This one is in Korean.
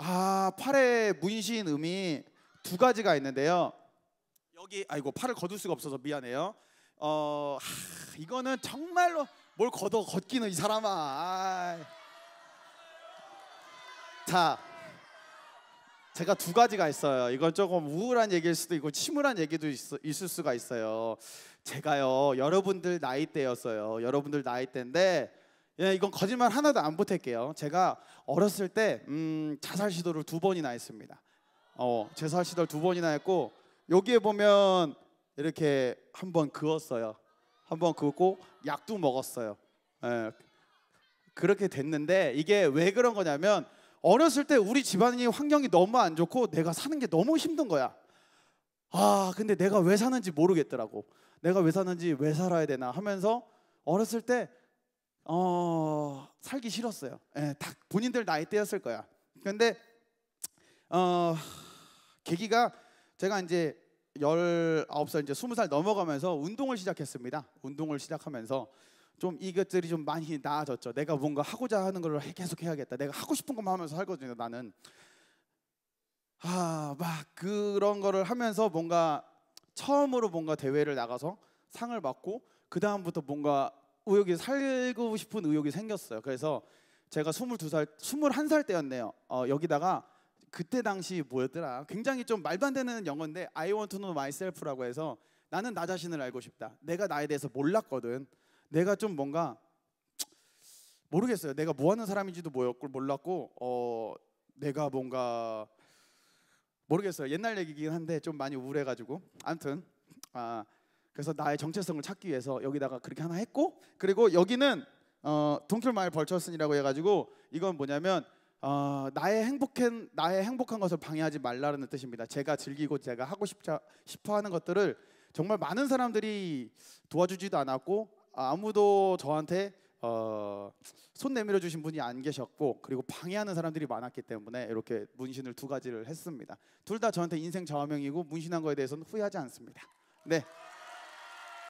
아 팔의 문신 음이 두 가지가 있는데요. 여기 아이고 팔을 거둘 수가 없어서 미안해요. 어 하, 이거는 정말로 뭘 걷어 걷기는 이 사람아. 아. 자 제가 두 가지가 있어요. 이건 조금 우울한 얘기일 수도 있고 침울한 얘기도 있, 을 수가 있어요. 제가요 여러분들 나이 때였어요. 여러분들 나이 때인데 예, 이건 거짓말 하나도 안 보탤게요. 제가 어렸을 때 음, 자살 시도를 두 번이나 했습니다. 어, 자살 시도를 두 번이나 했고 여기에 보면 이렇게 한 번 그었어요. 한 번 그었고 약도 먹었어요. 예, 그렇게 됐는데 이게 왜 그런 거냐면 어렸을 때 우리 집안이 환경이 너무 안 좋고 내가 사는 게 너무 힘든 거야. 아, 근데 내가 왜 사는지 모르겠더라고. 내가 왜 사는지 왜 살아야 되나 하면서 어렸을 때 어, 살기 싫었어요. 예, 다 본인들 나이 때였을 거야. 근데 어, 계기가 제가 이제 19살 이제 20살 넘어가면서 운동을 시작했습니다. 운동을 시작하면서 좀 이것들이 좀 많이 나아졌죠. 내가 뭔가 하고자 하는 걸 계속 해야겠다. 내가 하고 싶은 것만 하면서 살거든요. 나는 아, 막 그런 거를 하면서 뭔가 처음으로 뭔가 대회를 나가서 상을 받고 그 다음부터 뭔가 의욕이 살고 싶은 의욕이 생겼어요. 그래서 제가 22살, 21살 때였네요. 어, 여기다가 그때 당시 뭐였더라? 굉장히 좀 말도 안 되는 영어인데 I want to know myself라고 해서 나는 나 자신을 알고 싶다. 내가 나에 대해서 몰랐거든. 내가 좀 뭔가 모르겠어요. 내가 뭐 하는 사람인지도 몰랐고 어 내가 뭔가 모르겠어요. 옛날 얘기긴 한데 좀 많이 우울해가지고 아무튼 아 그래서 나의 정체성을 찾기 위해서 여기다가 그렇게 하나 했고 그리고 여기는 어, 동킬마일 벌처슨이라고 해가지고 이건 뭐냐면 어, 나의 행복한 나의 행복한 것을 방해하지 말라는 뜻입니다. 제가 즐기고 제가 하고 싶자, 싶어하는 것들을 정말 많은 사람들이 도와주지도 않았고 아무도 저한테 어, 손 내밀어 주신 분이 안 계셨고 그리고 방해하는 사람들이 많았기 때문에 이렇게 문신을 두 가지를 했습니다. 둘 다 저한테 인생 좌우명이고 문신한 거에 대해서는 후회하지 않습니다. 네.